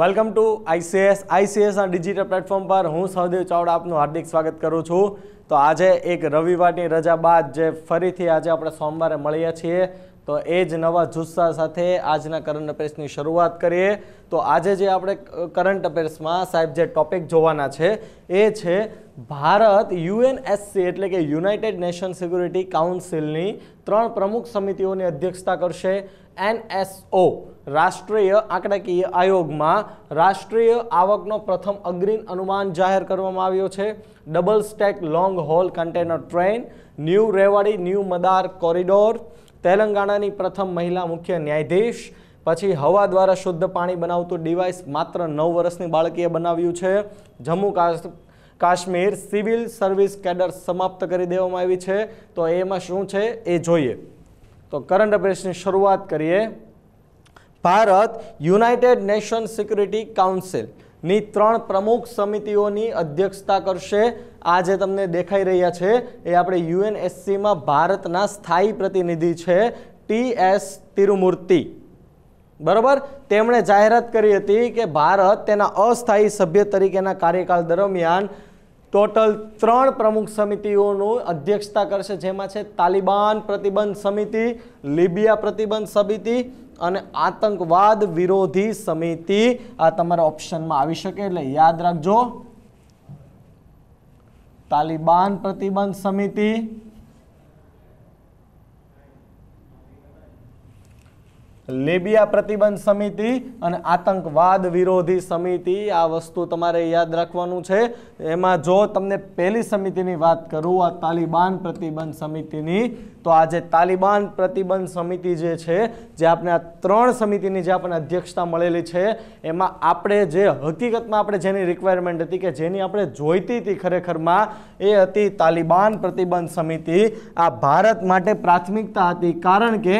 welcome to ICS આઈસીએસના digital platform પર હું સહદેવ ચાવડા આપનું હાર્દિક સ્વાગત કરું છું તો આજે એક રવિવારની રજા બાદ જે ફરીથી આજે આપણે સોમવારે મળીએ છીએ તો એ જ નવા જુસ્સા સાથે આજના કરંટ અફેર્સની શરૂઆત કરીએ તો આજે જે આપણે કરંટ અફેર્સમાં સાહેબ જે ટોપિક જોવાના છે એ છે ભારત યુએનએસસી એટલે કે યુનાઇટેડ નેશન સિક્યુરિટી કાઉન્સિલની ત્રણ પ્રમુખ સમિતિઓની અધ્યક્ષતા કરશે એનએસઓ રાષ્ટ્રીય આંકડાકીય આયોગમાં રાષ્ટ્રીય આવકનો પ્રથમ અગ્રીમ અનુમાન જાહેર કરવામાં આવ્યો છે double stack long haul container train new Rewari new Madar corridor તેલંગાણાની પ્રથમ મહિલા મુખ્ય ન્યાયાધીશ પછી હવા દ્વારા શુદ્ધ પાણી બનાવતું ડિવાઇસ માત્ર નવ વર્ષની બાળકીએ બનાવ્યું છે Jammu Kashmir civil service cadre સમાપ્ત કરી દેવામાં આવી છે તો એમાં શું છે એ જોઈએ તો કરંટ અફેર્સની શરૂઆત કરીએ ભારત યુનાઇટેડ નેશન સિક્યુરિટી કાઉન્સિલની ત્રણ પ્રમુખ સમિતિઓની અધ્યક્ષતા કરશે આ જે તમને દેખાઈ રહ્યા છે એ આપણે યુએનએસસીમાં ભારતના સ્થાયી પ્રતિનિધિ છે ટી એસ તિરુમૂર્તિ બરાબર તેમણે જાહેરાત કરી હતી કે ભારત તેના અસ્થાયી સભ્ય તરીકેના કાર્યકાળ દરમિયાન ટોટલ ત્રણ પ્રમુખ સમિતિઓનું અધ્યક્ષતા કરશે જેમાં છે તાલિબાન પ્રતિબંધ સમિતિ લિબિયા પ્રતિબંધ સમિતિ અને આતંકવાદ વિરોધી સમિતિ આ તમારા ઓપ્શનમાં આવી શકે એટલે યાદ રાખજો તાલિબાન પ્રતિબંધ સમિતિ લેબિયા પ્રતિબંધ સમિતિ અને આતંકવાદ વિરોધી સમિતિ આ વસ્તુ તમારે યાદ રાખવાનું છે એમાં જો તમને પહેલી સમિતિની વાત કરું આ તાલિબાન પ્રતિબંધ સમિતિની તો આજે તાલિબાન પ્રતિબંધ સમિતિ જે છે જે આપણે આ ત્રણ સમિતિની જે આપણને અધ્યક્ષતા મળેલી છે એમાં આપણે જે હકીકતમાં આપણે જેની રિક્વાયરમેન્ટ હતી કે જેની આપણે જોઈતી હતી ખરેખરમાં એ હતી તાલિબાન પ્રતિબંધ સમિતિ આ ભારત માટે પ્રાથમિકતા હતી કારણ કે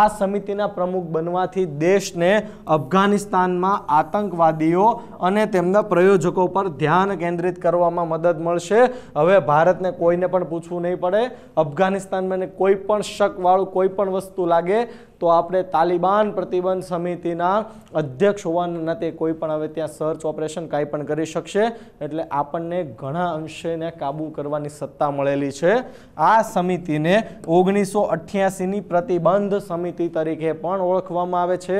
આ સમિતિના પ્રમુખ બનવાથી દેશને અફઘાનિસ્તાનમાં આતંકવાદીઓ અને તેમના પ્રયોજકો પર ધ્યાન કેન્દ્રિત કરવામાં મદદ મળશે હવે ભારતને કોઈને પણ પૂછવું નહીં પડે અફઘાનિસ્તાનમાં કોઈ પણ શકવાળું કોઈ પણ વસ્તુ લાગે તો આપણે તાલિબાન પ્રતિબંધ સમિતિના અધ્યક્ષ હોવાના નાતે કોઈ પણ હવે ત્યાં સર્ચ ઓપરેશન કાંઈ પણ કરી શકશે એટલે આપણને ઘણા અંશેને કાબૂ કરવાની સત્તા મળેલી છે આ સમિતિને ઓગણીસો અઠ્યાસીની પ્રતિબંધ સમિતિ તરીકે પણ ઓળખવામાં આવે છે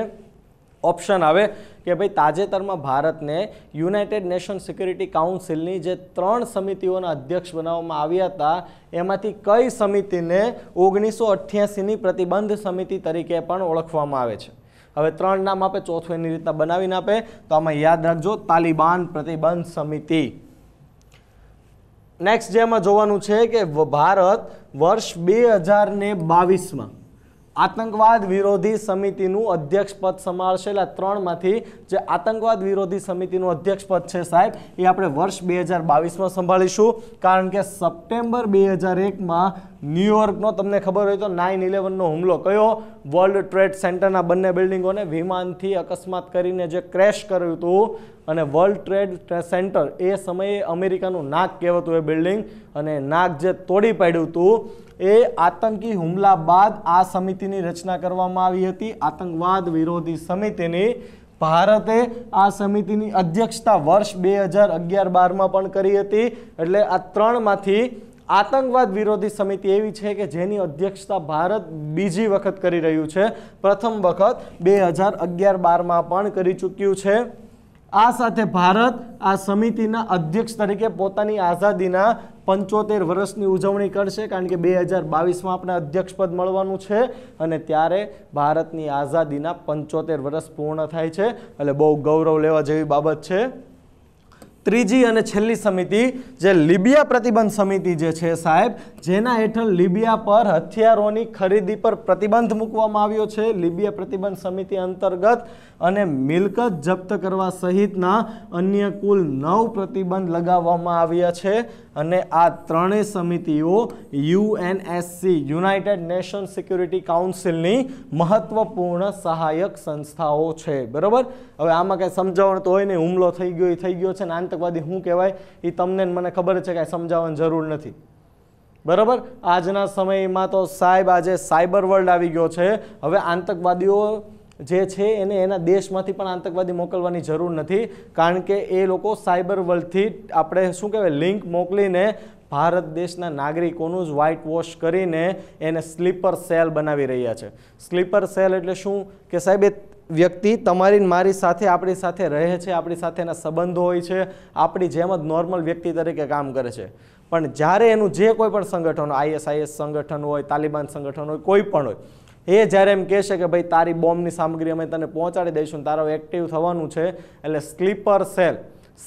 ઓપ્શન આવે કે ભાઈ તાજેતરમાં ભારતને યુનાઇટેડ નેશન સિક્યુરિટી કાઉન્સિલની જે ત્રણ સમિતિઓના અધ્યક્ષ બનાવવામાં આવ્યા હતા એમાંથી કઈ સમિતિને ઓગણીસો અઠ્યાસીની પ્રતિબંધ સમિતિ તરીકે પણ ઓળખવામાં આવે છે હવે ત્રણ નામ આપે ચોથું એની રીતના બનાવીને આપે તો આમાં યાદ રાખજો તાલિબાન પ્રતિબંધ સમિતિ નેક્સ્ટ જે એમાં જોવાનું છે કે ભારત વર્ષ બે હજાર ને બાવીસમાં આતંકવાદ વિરોધી સમિતિનું અધ્યક્ષપદ સંભાળશે એટલે ત્રણમાંથી જે આતંકવાદ વિરોધી સમિતિનું અધ્યક્ષપદ છે સાહેબ એ આપણે વર્ષ બે હજાર બાવીસમાં સંભાળીશું કારણ કે સપ્ટેમ્બર બે હજાર એકમાં ન્યૂયોર્કનો તમને ખબર હોય તો નાઇન ઇલેવનનો હુમલો કયો વર્લ્ડ ટ્રેડ સેન્ટરના બંને બિલ્ડિંગોને વિમાનથી અકસ્માત કરીને જે ક્રેશ કર્યું હતું અને વર્લ્ડ ટ્રેડ સેન્ટર એ સમયે અમેરિકાનું નાક કહેવાતું એ બિલ્ડિંગ અને નાક જે તોડી પાડ્યું હતું એ આતંકી હુમલા બાદ આ સમિતિની રચના કરવામાં આવી હતી આતંકવાદ વિરોધી સમિતિની ભારતે આ સમિતિની અધ્યક્ષતા વર્ષ બે હજાર અગિયાર બારમાં પણ કરી હતી એટલે આ ત્રણમાંથી આતંકવાદ વિરોધી સમિતિ એવી છે કે જેની અધ્યક્ષતા ભારત બીજી વખત કરી રહ્યું છે પ્રથમ વખત બે હજાર અગિયાર બારમાં પણ કરી ચૂક્યું છે આ સાથે ભારત આ સમિતિના અધ્યક્ષ તરીકે પોતાની આઝાદીના પંચોતેર વર્ષની ઉજવણી કરશે કારણ કે બે હજાર બાવીસમાં આપણે અધ્યક્ષપદ મળવાનું છે અને ત્યારે ભારતની આઝાદીના પંચોતેર વર્ષ પૂર્ણ થાય છે એટલે બહુ ગૌરવ લેવા જેવી બાબત છે ત્રીજી અને છેલ્લી સમિતિ જે લિબિયા પ્રતિબંધ સમિતિ જે છે સાહેબ જેના હેઠળ લિબિયા પર હથિયારોની ખરીદી પર પ્રતિબંધ મૂકવામાં આવ્યો છે લિબિયા પ્રતિબંધ સમિતિ અંતર્ગત અને મિલકત જપ્ત કરવા સહિતના અન્ય કુલ નવ પ્રતિબંધ લગાવવામાં આવ્યા છે અને આ ત્રણેય સમિતિઓ યુએનએસસી યુનાઇટેડ નેશન સિક્યુરિટી કાઉન્સિલની મહત્વપૂર્ણ સહાયક સંસ્થાઓ છે બરાબર હવે આમાં કાંઈ સમજાવણ તો હોય ને હુમલો થઈ ગયો એ થઈ ગયો છે ને આતંકવાદી શું કહેવાય એ તમને મને ખબર છે કાંઈ સમજાવવાની જરૂર નથી બરાબર આજના સમયમાં તો સાહેબ આજે સાયબર વર્લ્ડ આવી ગયો છે હવે આતંકવાદીઓ જે છે એને એના દેશમાંથી પણ આતંકવાદી મોકલવાની જરૂર નથી કારણ કે એ લોકો સાયબર વર્લ્ડથી આપણે શું કહેવાય લિંક મોકલીને ભારત દેશના નાગરિકોનું જ વ્હાઇટ વોશ કરીને એને સ્લીપર સેલ બનાવી રહ્યા છે સ્લીપર સેલ એટલે શું કે સાહેબ એ વ્યક્તિ તમારી મારી સાથે આપણી સાથે રહે છે આપણી સાથે એના સંબંધો હોય છે આપણી જેમ જ નોર્મલ વ્યક્તિ તરીકે કામ કરે છે પણ જ્યારે એનું જે કોઈ પણ સંગઠન આઈએસઆઈએસ સંગઠન હોય તાલિબાન સંગઠન હોય કોઈ પણ હોય એ જ્યારે એમ કહેશે કે ભાઈ તારી બોમ્બની સામગ્રી અમે તને પહોંચાડી દઈશું તારો એક્ટિવ થવાનું છે એટલે સ્લીપર સેલ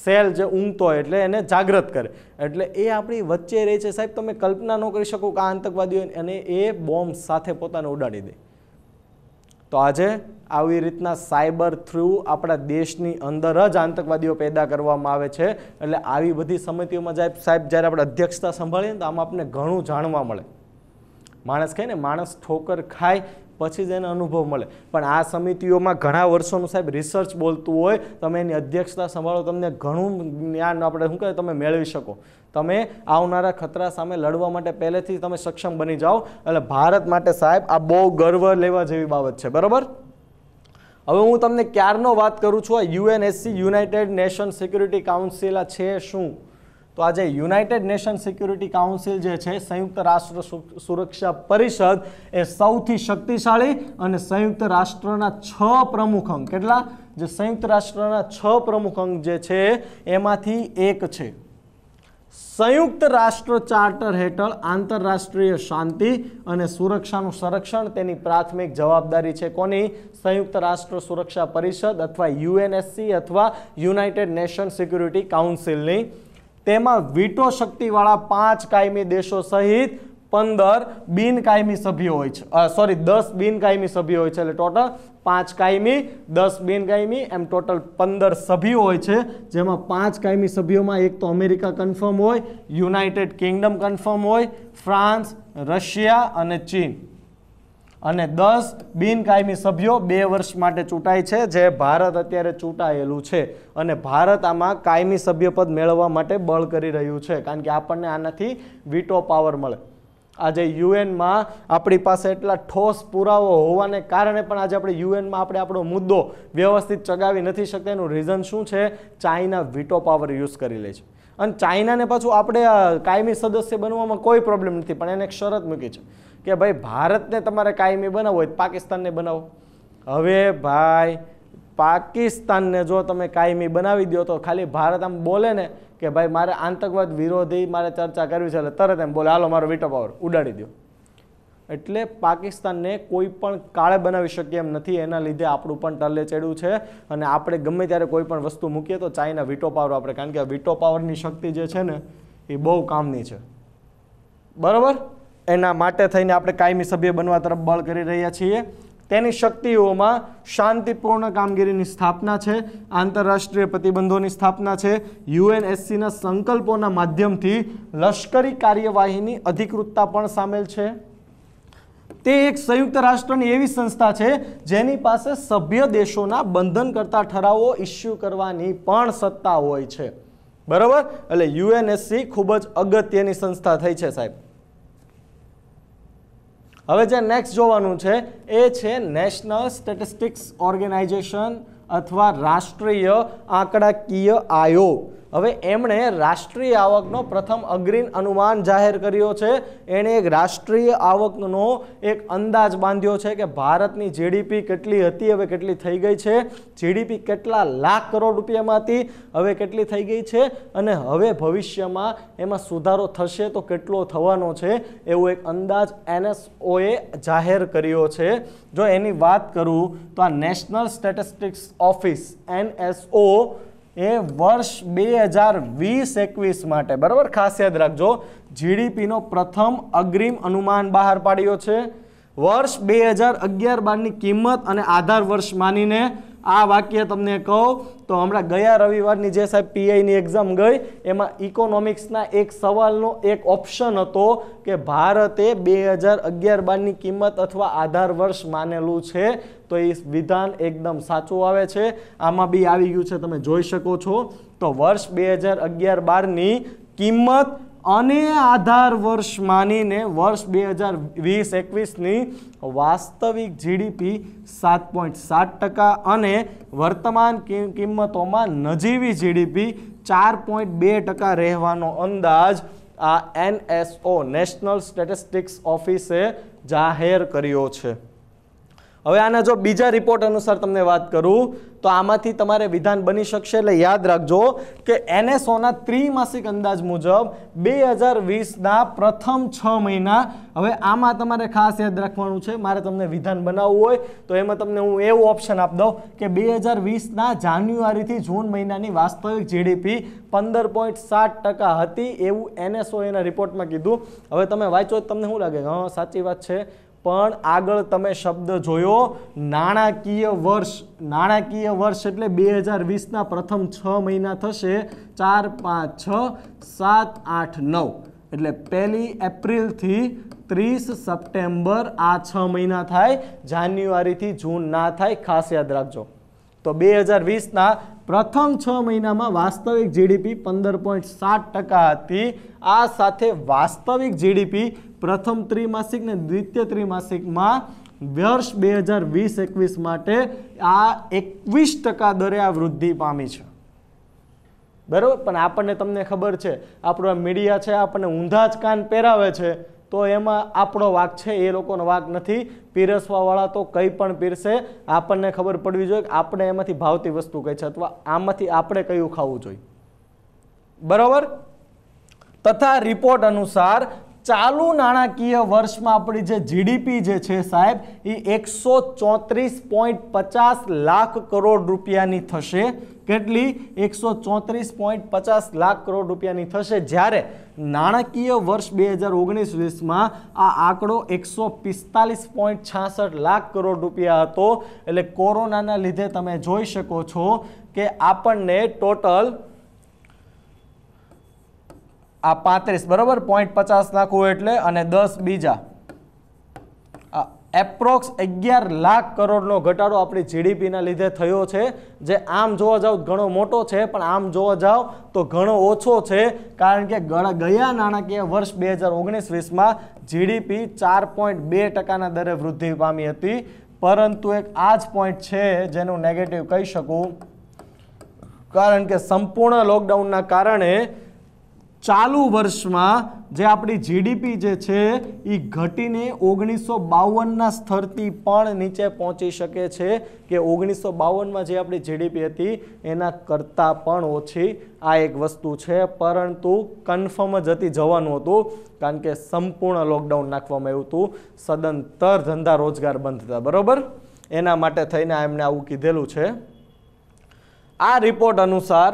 સેલ જે ઊંઘતો હોય એટલે એને જાગૃત કરે એટલે એ આપણી વચ્ચે રહે છે સાહેબ તમે કલ્પના ન કરી શકો કે આ આતંકવાદીઓ અને એ બોમ્બ સાથે પોતાને ઉડાડી દે તો આજે આવી રીતના સાયબર થ્રુ આપણા દેશની અંદર જ આતંકવાદીઓ પેદા કરવામાં આવે છે એટલે આવી બધી સમિતિઓમાં સાહેબ જ્યારે આપણે અધ્યક્ષતા સંભાળીએ તો આમ આપણે ઘણું જાણવા મળે માણસ કહે ને માણસ ઠોકર ખાય પછી જ એને અનુભવ મળે પણ આ સમિતિઓમાં ઘણા વર્ષોનું સાહેબ રિસર્ચ બોલતું હોય તમે એની અધ્યક્ષતા સંભાળો તમને ઘણું જ્ઞાન આપણે શું કહે તમે મેળવી શકો તમે આવનારા ખતરા સામે લડવા માટે પહેલેથી તમે સક્ષમ બની જાઓ એટલે ભારત માટે સાહેબ આ બહુ ગર્વ લેવા જેવી બાબત છે બરાબર હવે હું તમને ક્યારનો વાત કરું છું આ UNSC United Nation Security Council આ છે શું તો આજે યુનાઇટેડ નેશન સિક્યુરિટી કાઉન્સિલ જે છે સંયુક્ત રાષ્ટ્ર સુરક્ષા પરિષદ એ સૌથી શક્તિશાળી અને સંયુક્ત રાષ્ટ્રના છ પ્રમુખ અંગ કેટલા જે સંયુક્ત રાષ્ટ્રના છ પ્રમુખ અંગ જે છે એમાંથી એક છે સંયુક્ત રાષ્ટ્ર ચાર્ટર હેઠળ આંતરરાષ્ટ્રીય શાંતિ અને સુરક્ષાનું સંરક્ષણ તેની પ્રાથમિક જવાબદારી છે કોની સંયુક્ત રાષ્ટ્ર સુરક્ષા પરિષદ અથવા યુએનએસસી અથવા યુનાઇટેડ નેશન સિક્યુરિટી કાઉન્સિલની તેમાં વીટો શક્તિવાળા પાંચ કાયમી દેશો સહિત પંદર બિનકાયમી સભ્યો હોય છે સોરી દસ બિનકાયમી સભ્યો હોય છે એટલે ટોટલ પાંચ કાયમી દસ બિનકાયમી એમ ટોટલ પંદર સભ્યો હોય છે જેમાં પાંચ કાયમી સભ્યોમાં એક તો અમેરિકા કન્ફર્મ હોય યુનાઇટેડ કિંગડમ કન્ફર્મ હોય ફ્રાન્સ રશિયા અને ચીન અને દસ બિનકાયમી સભ્યો બે વર્ષ માટે ચૂંટાય છે જે ભારત અત્યારે ચૂંટાયેલું છે અને ભારત આમાં કાયમી સભ્યપદ મેળવવા માટે બળ કરી રહ્યું છે કારણ કે આપણને આનાથી વીટો પાવર મળે આજે યુએનમાં આપણી પાસે એટલા ઠોસ પુરાવો હોવાને કારણે પણ આજે આપણે યુએનમાં આપણે આપણો મુદ્દો વ્યવસ્થિત ચગાવી નથી શકતા એનું રીઝન શું છે ચાઇના વીટો પાવર યુઝ કરી લે છે અને ચાઇનાને પાછું આપણે કાયમી સદસ્ય બનવામાં કોઈ પ્રોબ્લેમ નથી પણ એને એક શરત મૂકી છે કે ભાઈ ભારતને તમારે કાયમી બનાવવો હોય પાકિસ્તાનને બનાવો હવે ભાઈ પાકિસ્તાનને જો તમે કાયમી બનાવી દો તો ખાલી ભારત આમ બોલે ને કે ભાઈ મારે આતંકવાદ વિરોધી મારે ચર્ચા કરવી છે એટલે તરત એમ બોલે હાલો મારો વીટો પાવર ઉડાડી દો એટલે પાકિસ્તાનને કોઈ પણ કાળે બનાવી શકીએ એમ નથી એના લીધે આપણું પણ ટલે ચડ્યું છે અને આપણે ગમે ત્યારે કોઈ પણ વસ્તુ મૂકીએ તો ચાઇના વીટો પાવર આપણે કારણ કે આ વીટો પાવરની શક્તિ જે છે ને એ બહુ કામની છે બરાબર એના માટે થઈને આપણે કાયમી સભ્ય બનવા તરફ બળ કરી રહ્યા છીએ તેની શક્તિઓમાં શાંતિપૂર્ણ કામગીરીની સ્થાપના છે આંતરરાષ્ટ્રીય પ્રતિબંધોની સ્થાપના છે યુએનએસસીના સંકલ્પોના માધ્યમથી લશ્કરી કાર્યવાહીની અધિકૃતતા પણ સામેલ છે તે એક સંયુક્ત રાષ્ટ્રની એવી સંસ્થા છે જેની પાસે સભ્ય દેશોના બંધન કરતા ઠરાવો ઇસ્યુ કરવાની પણ સત્તા હોય છે બરાબર એટલે યુએનએસસી ખૂબ જ અગત્યની સંસ્થા થઈ છે સાહેબ હવે જે નેક્સ્ટ જોવાનું છે એ છે નેશનલ સ્ટેટિસ્ટિક્સ ઓર્ગેનાઇઝેશન અથવા રાષ્ટ્રીય આંકડાકીય આયોગ હવે એમણે રાષ્ટ્રીય આવકનો પ્રથમ અગ્રીમ અનુમાન જાહેર કર્યો છે એણે એક રાષ્ટ્રીય આવકનો એક અંદાજ બાંધ્યો છે કે ભારતની જીડીપી કેટલી હતી હવે કેટલી થઈ ગઈ છે જીડીપી કેટલા લાખ કરોડ રૂપિયામાં હતી હવે કેટલી થઈ ગઈ છે અને હવે ભવિષ્યમાં એમાં સુધારો થશે તો કેટલો થવાનો છે એવો એક અંદાજ એનએસઓએ જાહેર કર્યો છે જો એની વાત કરું તો આ નેશનલ સ્ટેટિસ્ટિક્સ ઓફિસ એનએસઓ એ વર્ષ બે હજાર વીસ એકવીસ માટે બરાબર ખાસ યાદ રાખજો જીડીપીનો પ્રથમ અગ્રિમ અનુમાન બહાર પાડ્યો છે વર્ષ બે હજાર અગિયાર બારની કિંમત અને આધાર વર્ષ માનીને આ વાક્ય તમને કહું તો હમણાં ગયા રવિવારની જે સાહેબ પીઆઈની એક્ઝામ ગઈ એમાં ઇકોનોમિક્સના એક સવાલનો એક ઓપ્શન હતો કે ભારતે બે હજાર અગિયાર બારની કિંમત અથવા આધાર વર્ષ માનેલું છે તો એ વિધાન એકદમ સાચું આવે છે આમાં બી આવી ગયું છે તમે જોઈ શકો છો તો વર્ષ બે હજાર અગિયાર બારની કિંમત અને આધાર વર્ષ માનીને વર્ષ બે હજાર વીસ એકવીસની વાસ્તવિક જીડીપી સાત પોઈન્ટ સાત ટકા અને વર્તમાન કિંમતોમાં નજીવી જીડીપી ચાર પોઈન્ટ બે ટકા રહેવાનો અંદાજ આ એનએસઓ નેશનલ સ્ટેટિસ્ટિક્સ ઓફિસે જાહેર કર્યો છે હવે આના જો બીજા રિપોર્ટ અનુસાર તમને વાત કરું તો આમાંથી તમારે વિધાન બની શકશે એટલે યાદ રાખજો કે એનએસઓના ત્રિમાસિક અંદાજ મુજબ બે હજાર વીસના પ્રથમ છ મહિના હવે આમાં તમારે ખાસ યાદ રાખવાનું છે મારે તમને વિધાન બનાવવું હોય તો એમાં તમને હું એવું ઓપ્શન આપ દઉં કે બે હજાર વીસના જાન્યુઆરીથી જૂન મહિનાની વાસ્તવિક જીડીપી પંદર પોઈન્ટ સાત ટકા હતી એવું એનએસઓ એના રિપોર્ટમાં કીધું હવે તમે વાંચો તમને શું લાગે હા સાચી વાત છે પણ આગળ તમે શબ્દ જોયો નાણાકીય વર્ષ નાણાકીય વર્ષ એટલે બે હજાર વીસના પ્રથમ છ મહિના થશે ચાર પાંચ છ સાત આઠ નવ એટલે પહેલી એપ્રિલથી ત્રીસ સપ્ટેમ્બર આ છ મહિના થાય જાન્યુઆરીથી જૂન ના થાય ખાસ યાદ રાખજો તો બે હજાર વીસના પ્રથમ છ મહિનામાં વાસ્તવિક જીડીપી પંદર પોઈન્ટ સાત ટકા હતી આ સાથે વાસ્તવિક જીડીપી પ્રથમ ત્રિમાસિક ને દ્વિતીય ત્રિમાસિકમાં વર્ષ બે હજાર વીસ એકવીસ માટે આ એકવીસ ટકા દરે આ વૃદ્ધિ પામી છે બરાબર પણ આપણને તમને ખબર છે આપણો મીડિયા છે આપણને ઊંધા જ કાન પહેરાવે છે તો એમાં આપણો વાક છે એ લોકોનો વાક નથી પીરસવાવાળા તો કંઈ પણ પીરસે આપણને ખબર પડવી જોઈએ કે આપણે એમાંથી ભાવતી વસ્તુ કઈ છે અથવા આમાંથી આપણે કયું ખાવું જોઈએ બરાબર તથા રિપોર્ટ અનુસાર ચાલુ નાણાકીય વર્ષમાં આપણી જે જીડીપી જે છે સાહેબ એ એકસો ચોત્રીસ પોઈન્ટ પચાસ લાખ કરોડ રૂપિયાની થશે કેટલી એકસો ચોત્રીસ પોઈન્ટ પચાસ લાખ કરોડ રૂપિયાની થશે જ્યારે નાણાકીય વર્ષ બે હજાર ઓગણીસ વીસમાં આ આંકડો એકસો પિસ્તાલીસ પોઈન્ટ છાસઠ લાખ કરોડ રૂપિયા હતો એટલે કોરોનાના લીધે તમે જોઈ શકો છો કે આપણને ટોટલ આ પાંત્રીસ બરાબર પોઈન્ટ પચાસ નાખવું એટલે અને દસ બીજા એપ્રોક્સ અગિયાર લાખ કરોડનો ઘટાડો આપણી જીડીપીના લીધે થયો છે જે આમ જોવા જાઓ ઘણો મોટો છે પણ આમ જોવા જાઓ તો ઘણો ઓછો છે કારણ કે ગયા નાણાકીય વર્ષ બે હજાર ઓગણીસ વીસમાં જીડીપી ચાર પોઈન્ટ બે ટકાના દરે વૃદ્ધિ પામી હતી પરંતુ એક આ જ પોઈન્ટ છે જેનું નેગેટિવ કહી શકું કારણ કે સંપૂર્ણ લોકડાઉનના કારણે ચાલુ વર્ષમાં જે આપણી જીડીપી જે છે એ ઘટીને ઓગણીસો બાવનના સ્તરથી પણ નીચે પહોંચી શકે છે કે ઓગણીસો બાવનમાં જે આપણી જીડીપી હતી એના કરતાં પણ ઓછી આ એક વસ્તુ છે પરંતુ કન્ફર્મ જ હતી જવાનું હતું કારણ કે સંપૂર્ણ લોકડાઉન નાખવામાં આવ્યું હતું સદંતર ધંધા રોજગાર બંધ હતા બરાબર એના માટે થઈને એમને આવું કીધેલું છે આ રિપોર્ટ અનુસાર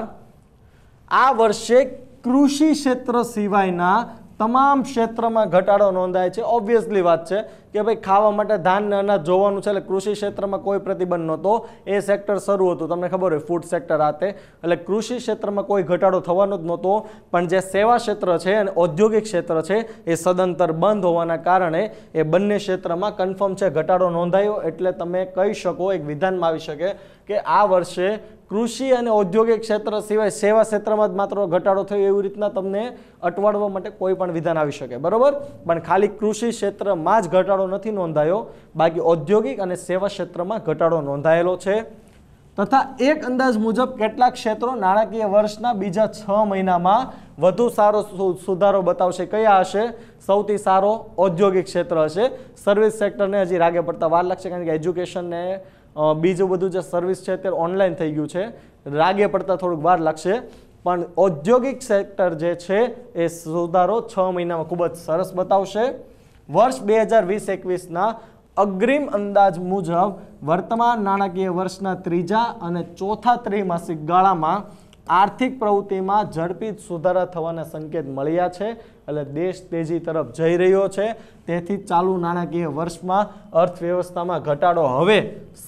આ વર્ષે કૃષિ ક્ષેત્ર સિવાયના તમામ ક્ષેત્રમાં ઘટાડો નોંધાય છે ઓબ્વિયસલી વાત છે કે ભાઈ ખાવા માટે ધાન અનાજ જોવાનું છે એટલે કૃષિ ક્ષેત્રમાં કોઈ પ્રતિબંધ નહોતો એ સેક્ટર શરૂ હતું તમને ખબર હોય ફૂડ સેક્ટર આતે એટલે કૃષિ ક્ષેત્રમાં કોઈ ઘટાડો થવાનો જ નહોતો પણ જે સેવા ક્ષેત્ર છે અને ઔદ્યોગિક ક્ષેત્ર છે એ સદંતર બંધ હોવાના કારણે એ બંને ક્ષેત્રમાં કન્ફર્મ છે ઘટાડો નોંધાયો એટલે તમે કહી શકો એક વિધાનમાં આવી શકે કે આ વર્ષે કૃષિ અને ઔદ્યોગિક ક્ષેત્ર સિવાય સેવા ક્ષેત્રમાં જ માત્ર ઘટાડો થયો એવી રીતના તમને અટવાડવા માટે કોઈ પણ વિધાન આવી શકે બરાબર પણ ખાલી કૃષિ ક્ષેત્રમાં જ ઘટાડો નથી નોંધાયો બાકી ઔદ્યોગિક અને સેવા ક્ષેત્રમાં ઘટાડો નોંધાયેલો છે તથા એક અંદાજ મુજબ કેટલાક ક્ષેત્રો નાણાકીય વર્ષના બીજા છ મહિનામાં વધુ સારો સુધારો બતાવશે કયા હશે સૌથી સારો ઔદ્યોગિક ક્ષેત્ર હશે સર્વિસ સેક્ટરને હજી રાગે પડતા વાર લાગશે કારણ કે એજ્યુકેશનને બીજું બધું જે સર્વિસ છે અત્યારે ઓનલાઈન થઈ ગયું છે રાગે પડતા થોડુંક વાર લાગશે પણ ઔદ્યોગિક સેક્ટર જે છે એ સુધારો છ મહિનામાં ખૂબ જ સરસ બતાવશે વર્ષ બે હજાર વીસ એકવીસના અગ્રિમ અંદાજ મુજબ વર્તમાન નાણાકીય વર્ષના ત્રીજા અને ચોથા ત્રિમાસિક ગાળામાં આર્થિક પ્રવૃત્તિમાં ઝડપી સુધારા થવાના સંકેત મળ્યા છે એટલે દેશ તેજી તરફ જઈ રહ્યો છે તેથી ચાલુ નાણાકીય વર્ષમાં અર્થવ્યવસ્થામાં ઘટાડો હવે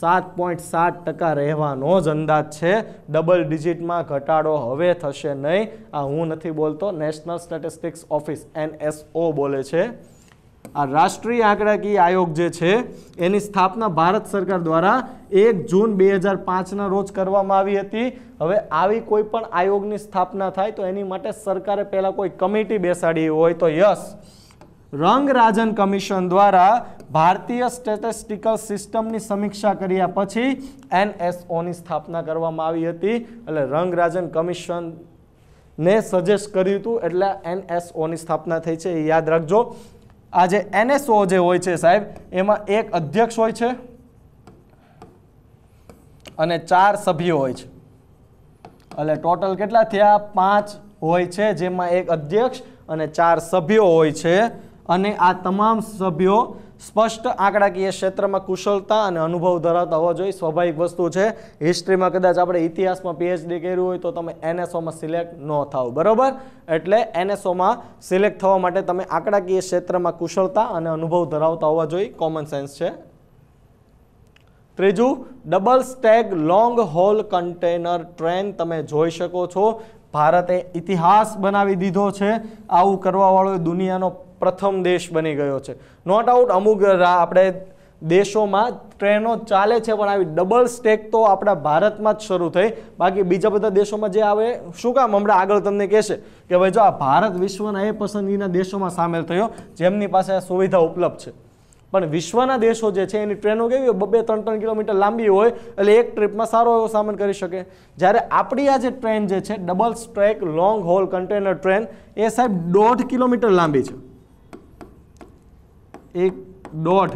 સાત પોઈન્ટ સાત ટકા રહેવાનો જ અંદાજ છે ડબલ ડિજિટમાં ઘટાડો હવે થશે નહીં આ હું નથી બોલતો નેશનલ સ્ટેટિસ્ટિક્સ ઓફિસ એનએસઓ બોલે છે આ રાષ્ટ્રીય આંકડાકીય આયોગ જે છે એની સ્થાપના ભારત સરકાર દ્વારા એક જૂન બે હજાર પાંચના રોજ કરવામાં આવી હતી હવે આવી કોઈ પણ આયોગની સ્થાપના થાય તો એની માટે સરકારે પહેલાં કોઈ કમિટી બેસાડી હોય તો યસ રંગરાજન કમિશન દ્વારા ભારતીય સ્ટેટિસ્ટિકલ સિસ્ટમની સમીક્ષા કર્યા પછી એનએસઓની સ્થાપના કરવામાં આવી હતી એટલે રંગરાજન કમિશન ને સજેસ્ટ કર્યું હતું એટલે એનએસઓની સ્થાપના થઈ છે એ યાદ રાખજો આ જે એનએસઓ જે હોય છે સાહેબ એમાં એક અધ્યક્ષ હોય છે અને ચાર સભ્યો હોય છે એટલે ટોટલ કેટલા થયા પાંચ હોય છે જેમાં એક અધ્યક્ષ અને ચાર સભ્યો હોય છે અને આ તમામ સભ્યો સ્પષ્ટ આંકડાકીય ક્ષેત્રમાં કુશળતા અને અનુભવ ધરાવતા હોવા જોઈએ સ્વાભાવિક વસ્તુ છે હિસ્ટ્રીમાં કદાચ આપણે ઇતિહાસમાં પીએચડી કર્યું હોય તો તમે એનએસઓમાં સિલેક્ટ ન થાવ બરાબર એટલે એનએસઓમાં સિલેક્ટ થવા માટે તમે આંકડાકીય ક્ષેત્રમાં કુશળતા અને અનુભવ ધરાવતા હોવા જોઈએ કોમન સેન્સ છે ત્રીજું double stack long haul container train તમે જોઈ શકો છો ભારતે ઇતિહાસ બનાવી દીધો છે આવું કરવાવાળો દુનિયાનો પ્રથમ દેશ બની ગયો છે નોટ આઉટ અમુક આપણે દેશોમાં ટ્રેનો ચાલે છે પણ આવી ડબલ સ્ટેક તો આપણા ભારતમાં જ શરૂ થઈ બાકી બીજા બધા દેશોમાં જે આવે શું કામ હમણાં આગળ તમને કહેશે કે ભાઈ જો આ ભારત વિશ્વના એ પસંદગીના દેશોમાં સામેલ થયો જેમની પાસે આ સુવિધા ઉપલબ્ધ છે પણ વિશ્વના દેશો જે છે એની ટ્રેનો કેવી હોય બે ત્રણ ત્રણ કિલોમીટર લાંબી હોય એટલે એક ટ્રીપમાં સારો એવો સામાન કરી શકે જ્યારે આપણી આ જે ટ્રેન જે છે double stack long haul container train એ સાહેબ દોઢ કિલોમીટર લાંબી છે એક દોઢ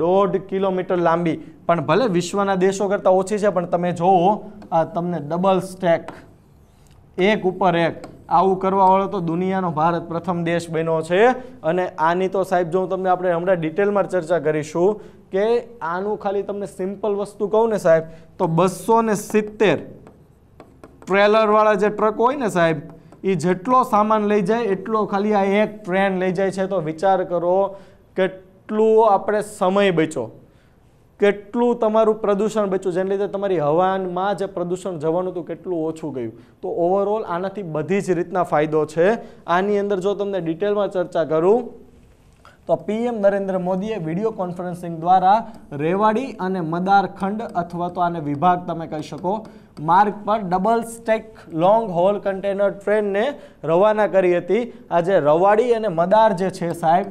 દોઢ કિલોમીટર લાંબી પણ ભલે વિશ્વના દેશો કરતાં ઓછી છે પણ તમે જોવો આ તમને ડબલ સ્ટેક એક ઉપર એક આવું કરવાવાળો તો દુનિયાનો ભારત પ્રથમ દેશ બન્યો છે અને આની તો સાહેબ જો હું તમને આપણે હમણાં ડિટેલમાં ચર્ચા કરીશું કે આનું ખાલી તમને સિમ્પલ વસ્તુ કહું ને સાહેબ તો બસો ને સિત્તેર ટ્રેલરવાળા જે ટ્રક હોય ને સાહેબ એ જેટલો સામાન લઈ જાય એટલો ખાલી આ એક ટ્રેન લઈ જાય છે તો વિચાર કરો કેટલું આપણે સમય બચો કેટલું તમારું પ્રદૂષણ બચ્યું જેને લીધે તમારી હવાનમાં જે પ્રદૂષણ જવાનું હતું કેટલું ઓછું ગયું તો ઓવરઓલ આનાથી બધી જ રીતના ફાયદો છે આની અંદર જો તમને ડિટેલમાં ચર્ચા કરું તો પીએમ નરેન્દ્ર મોદીએ વિડીયો કોન્ફરન્સિંગ દ્વારા રેવાડી અને મદાર ખંડ અથવા તો આને વિભાગ તમે કહી શકો માર્ગ પર double stack long haul container ટ્રેનને રવાના કરી હતી આજે રવાડી અને મદાર જે છે સાહેબ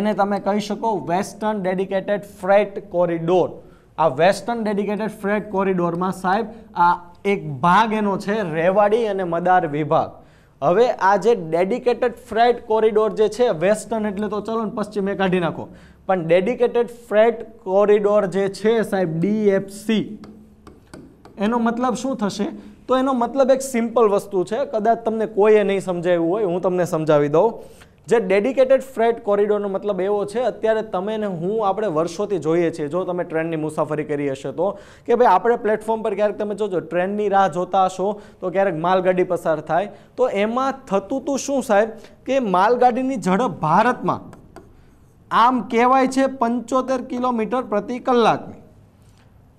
એને તમે કહી શકો વેસ્ટર્ન ડેડિકેટેડ ફ્રેટ કોરિડોર આ વેસ્ટર્ન ડેડિકેટેડ ફ્રેટ કોરિડોરમાં સાહેબ આ એક ભાગ એનો છે રેવાડી અને મદાર વિભાગ હવે આ જે ડેડિકેટેડ ફ્રેટ કોરિડોર જે છે વેસ્ટર્ન એટલે તો ચલો પશ્ચિમે કાઢી નાખો પણ ડેડિકેટેડ ફ્રેટ કોરિડોર જે છે સાહેબ ડીએફસી એનો મતલબ શું થશે તો એનો મતલબ એક સિમ્પલ વસ્તુ છે કદાચ તમને કોઈએ નહીં સમજાવ્યું હોય હું તમને સમજાવી દઉં જે ડેડિકેટેડ ફ્રેટ કોરિડોરનો મતલબ એવો છે અત્યારે તમે ને હું આપણે વર્ષોથી જોઈએ છીએ જો તમે ટ્રેનની મુસાફરી કરી હશે તો કે ભાઈ આપણે પ્લેટફોર્મ પર ક્યારેક તમે જોજો ટ્રેનની રાહ જોતા હશો તો ક્યારેક માલગાડી પસાર થાય તો એમાં થતું હતું શું સાહેબ કે માલગાડીની ઝડપ ભારતમાં આમ કહેવાય છે પંચોતેર કિલોમીટર પ્રતિ કલાકની